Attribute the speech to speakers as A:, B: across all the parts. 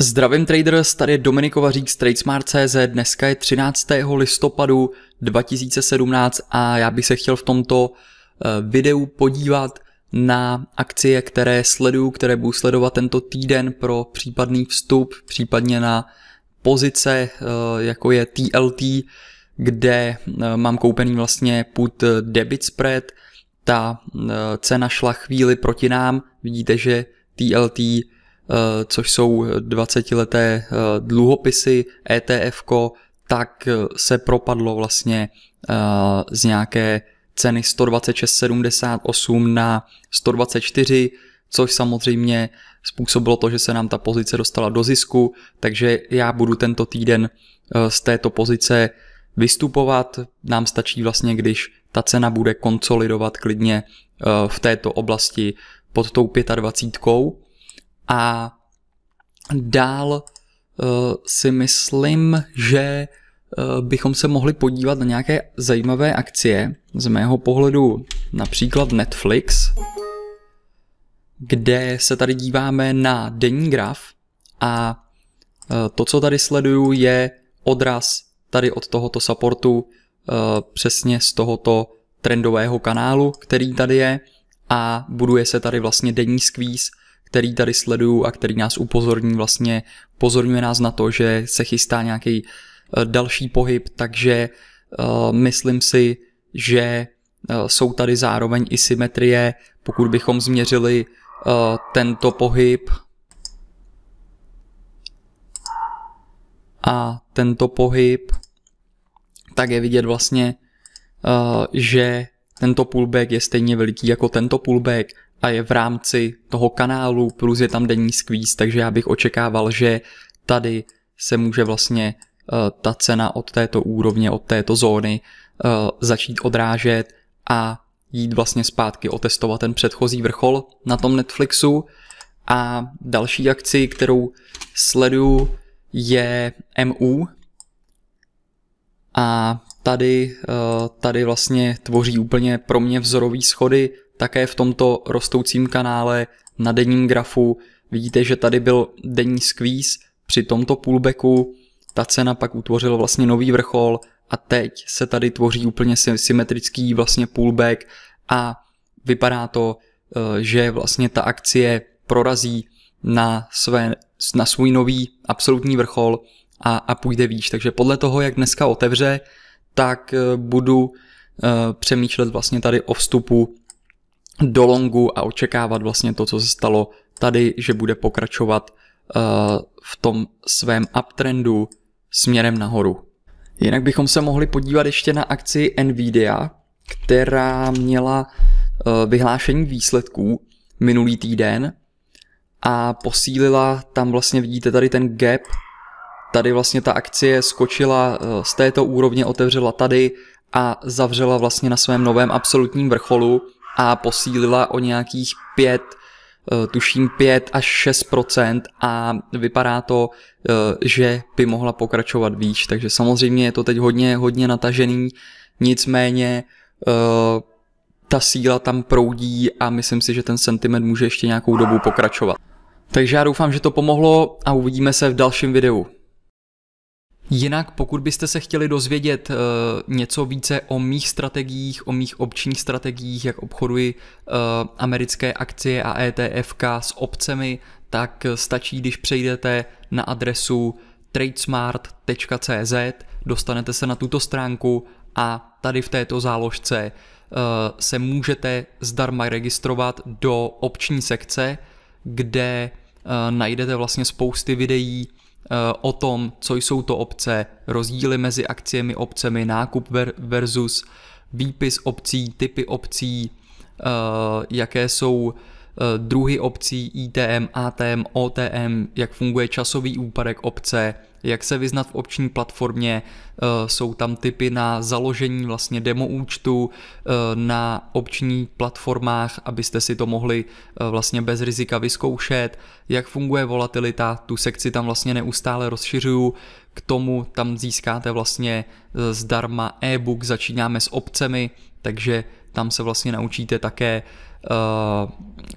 A: Zdravím traders, tady je Dominik Kovařík z Tradesmart.cz, dneska je 13. listopadu 2017 a já bych se chtěl v tomto eh, videu podívat na akcie, které sleduju, které budu sledovat tento týden pro případný vstup, případně na pozice, eh, jako je TLT, kde eh, mám koupený vlastně put debit spread, ta cena šla chvíli proti nám, vidíte, že TLT Eh, což jsou 20-leté eh, dluhopisy ETF, tak eh, se propadlo vlastně z nějaké ceny 126,78 na 124, což samozřejmě způsobilo to, že se nám ta pozice dostala do zisku, takže já budu tento týden z této pozice vystupovat. Nám stačí vlastně, když ta cena bude konsolidovat klidně v této oblasti pod tou 25 a dál eh, si myslím, že eh, bychom se mohli podívat na nějaké zajímavé akcie, z mého pohledu například Netflix, kde se tady díváme na denní graf a eh, to, co tady sleduju, je odraz tady od tohoto supportu, přesně z tohoto trendového kanálu, který tady je a buduje se tady vlastně denní squeeze, který tady sleduju a který nás upozorní vlastně, upozorňuje nás na to, že se chystá nějaký eh, další pohyb, takže eh, myslím si, že eh, jsou tady zároveň i symetrie, pokud bychom změřili tento pohyb a tento pohyb, tak je vidět vlastně, že tento pullback je stejně veliký jako tento pullback, a je v rámci toho kanálu, plus je tam denní skvíz, takže já bych očekával, že tady se může vlastně eh, ta cena od této úrovně, od této zóny eh, začít odrážet a jít vlastně zpátky otestovat ten předchozí vrchol na tom Netflixu. A další akci, kterou sleduju, je MU. A tady, eh, tady vlastně tvoří úplně pro mě vzorový schody také v tomto rostoucím kanále na denním grafu vidíte, že tady byl denní squeeze při tomto pullbacku, ta cena pak utvořila vlastně nový vrchol a teď se tady tvoří úplně symetrický vlastně pullback a vypadá to, e, že vlastně ta akcie prorazí na, své, na svůj nový absolutní vrchol a, a půjde výš. Takže podle toho, jak dneska otevře, tak e, budu e, přemýšlet vlastně tady o vstupu do longu a očekávat vlastně to, co se stalo tady, že bude pokračovat eh, v tom svém uptrendu směrem nahoru. Jinak bychom se mohli podívat ještě na akci Nvidia, která měla eh, vyhlášení výsledků minulý týden a posílila tam vlastně, vidíte tady ten gap, tady vlastně ta akcie skočila eh, z této úrovně, otevřela tady a zavřela vlastně na svém novém absolutním vrcholu a posílila o nějakých 5, eh, tuším 5 až 6 a vypadá to, eh, že by mohla pokračovat výš. Takže samozřejmě je to teď hodně, hodně natažený, nicméně eh, ta síla tam proudí a myslím si, že ten sentiment může ještě nějakou dobu pokračovat. Takže já doufám, že to pomohlo a uvidíme se v dalším videu. Jinak, pokud byste se chtěli dozvědět eh, něco více o mých strategiích, o mých občních strategiích, jak obchoduji eh, americké akcie a ETF s obcemi, tak stačí, když přejdete na adresu tradesmart.cz, dostanete se na tuto stránku a tady v této záložce eh, se můžete zdarma registrovat do obční sekce, kde najdete vlastně spousty videí, Eh, o tom, co jsou to obce, rozdíly mezi akciemi, obcemi, nákup versus výpis obcí, typy obcí, eh, jaké jsou eh, druhy obcí, ITM, ATM, OTM, jak funguje časový úpadek obce, jak se vyznat v obční platformě, eh, jsou tam typy na založení vlastně demo účtu eh, na obční platformách, abyste si to mohli eh, vlastně bez rizika vyzkoušet, jak funguje volatilita, tu sekci tam vlastně neustále rozšiřuju, k tomu tam získáte vlastně zdarma e-book, začínáme s obcemi, takže tam se vlastně naučíte také uh,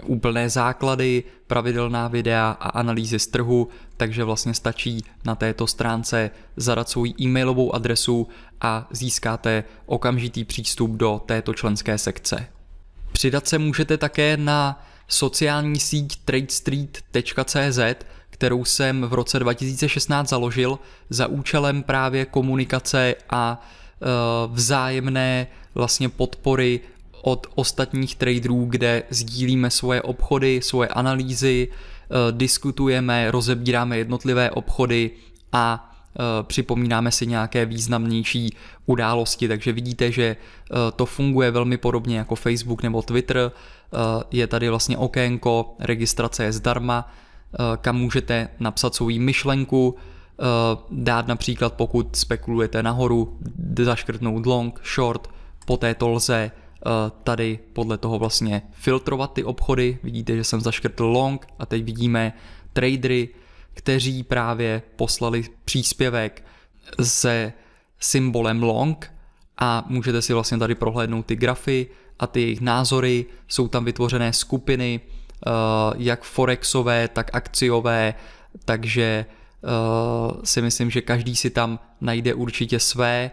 A: úplné základy, pravidelná videa a analýzy z trhu, takže vlastně stačí na této stránce zadat svou e-mailovou adresu a získáte okamžitý přístup do této členské sekce. Přidat se můžete také na sociální síť tradestreet.cz, kterou jsem v roce 2016 založil za účelem právě komunikace a eh, vzájemné vlastně podpory od ostatních traderů, kde sdílíme svoje obchody, svoje analýzy, eh, diskutujeme, rozebíráme jednotlivé obchody a eh, připomínáme si nějaké významnější události, takže vidíte, že eh, to funguje velmi podobně jako Facebook nebo Twitter. Je tady vlastně okénko, registrace je zdarma, kam můžete napsat svou myšlenku, dát například, pokud spekulujete nahoru, zaškrtnout long, short, poté to lze Eh, tady podle toho vlastně filtrovat ty obchody. Vidíte, že jsem zaškrtl long a teď vidíme tradery, kteří právě poslali příspěvek se symbolem long a můžete si vlastně tady prohlédnout ty grafy a ty jejich názory, jsou tam vytvořené skupiny, eh, jak forexové, tak akciové, takže eh, si myslím, že každý si tam najde určitě své